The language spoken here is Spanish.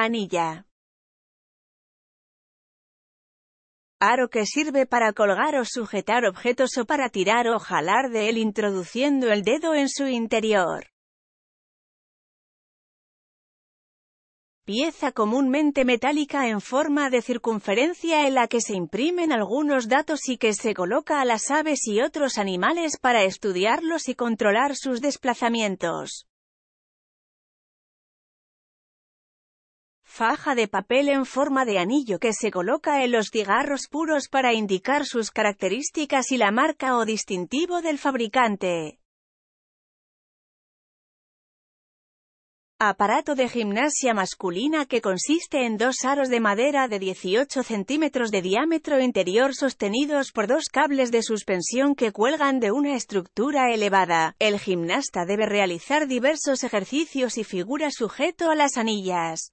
Anilla. Aro que sirve para colgar o sujetar objetos o para tirar o jalar de él introduciendo el dedo en su interior. Pieza comúnmente metálica en forma de circunferencia en la que se imprimen algunos datos y que se coloca a las aves y otros animales para estudiarlos y controlar sus desplazamientos. faja de papel en forma de anillo que se coloca en los cigarros puros para indicar sus características y la marca o distintivo del fabricante. Aparato de gimnasia masculina que consiste en dos aros de madera de 18 centímetros de diámetro interior sostenidos por dos cables de suspensión que cuelgan de una estructura elevada. El gimnasta debe realizar diversos ejercicios y figura sujeto a las anillas.